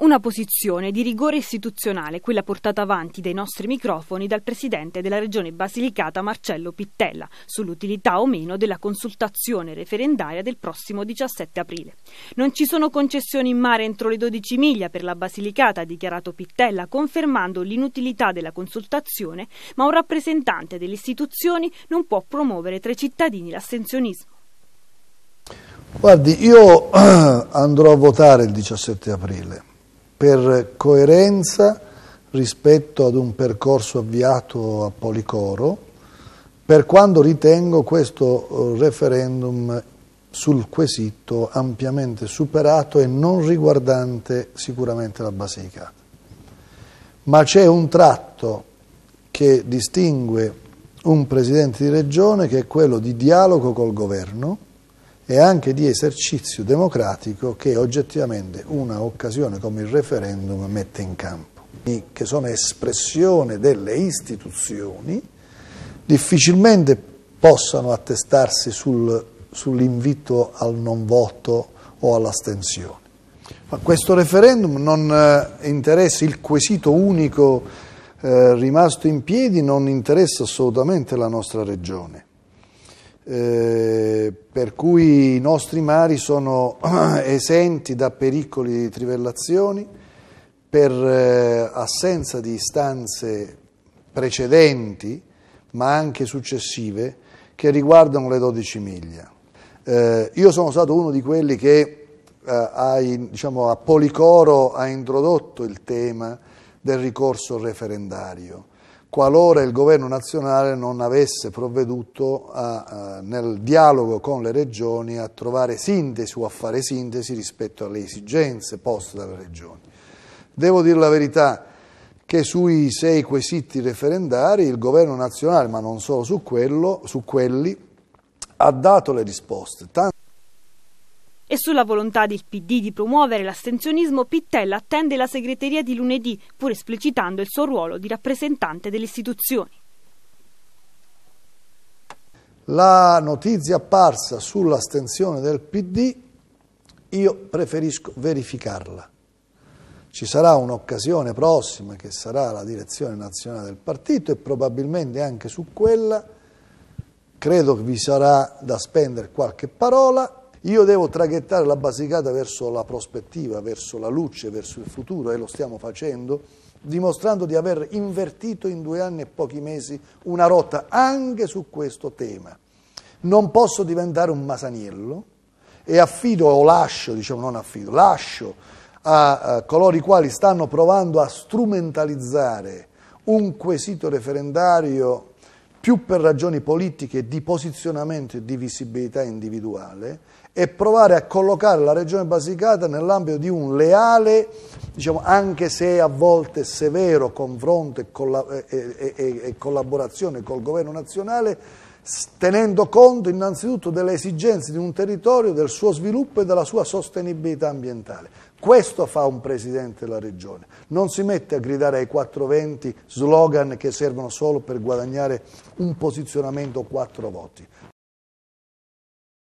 Una posizione di rigore istituzionale, quella portata avanti dai nostri microfoni dal presidente della regione Basilicata Marcello Pittella, sull'utilità o meno della consultazione referendaria del prossimo 17 aprile. Non ci sono concessioni in mare entro le 12 miglia per la Basilicata, ha dichiarato Pittella, confermando l'inutilità della consultazione, ma un rappresentante delle istituzioni non può promuovere tra i cittadini l'astensionismo. Guardi, io andrò a votare il 17 aprile per coerenza rispetto ad un percorso avviato a Policoro, per quando ritengo questo eh, referendum sul quesito ampiamente superato e non riguardante sicuramente la Basilicata. Ma c'è un tratto che distingue un Presidente di Regione che è quello di dialogo col Governo, e anche di esercizio democratico che oggettivamente una occasione come il referendum mette in campo, che sono espressione delle istituzioni, difficilmente possano attestarsi sul, sull'invito al non voto o all'astensione. Ma questo referendum non eh, interessa, il quesito unico eh, rimasto in piedi non interessa assolutamente la nostra regione. Eh, per cui i nostri mari sono esenti da pericoli di trivellazioni per eh, assenza di istanze precedenti ma anche successive che riguardano le 12 miglia. Eh, io sono stato uno di quelli che eh, ai, diciamo, a Policoro ha introdotto il tema del ricorso referendario qualora il governo nazionale non avesse provveduto a, a, eh, nel dialogo con le regioni a trovare sintesi o a fare sintesi rispetto alle esigenze poste dalle regioni. Devo dire la verità che sui sei quesiti referendari il governo nazionale, ma non solo su, quello, su quelli, ha dato le risposte. E sulla volontà del PD di promuovere l'astensionismo, Pittella attende la segreteria di lunedì, pur esplicitando il suo ruolo di rappresentante delle istituzioni. La notizia apparsa sull'astensione del PD, io preferisco verificarla. Ci sarà un'occasione prossima che sarà la direzione nazionale del partito e probabilmente anche su quella credo che vi sarà da spendere qualche parola io devo traghettare la Basilicata verso la prospettiva, verso la luce, verso il futuro e lo stiamo facendo, dimostrando di aver invertito in due anni e pochi mesi una rotta anche su questo tema. Non posso diventare un masaniello e affido o lascio, diciamo non affido, lascio a, a coloro i quali stanno provando a strumentalizzare un quesito referendario più per ragioni politiche di posizionamento e di visibilità individuale e provare a collocare la regione Basilicata nell'ambito di un leale, diciamo, anche se a volte severo, confronto e, colla e, e, e collaborazione col governo nazionale tenendo conto innanzitutto delle esigenze di un territorio, del suo sviluppo e della sua sostenibilità ambientale. Questo fa un Presidente della Regione, non si mette a gridare ai 420 slogan che servono solo per guadagnare un posizionamento o quattro voti.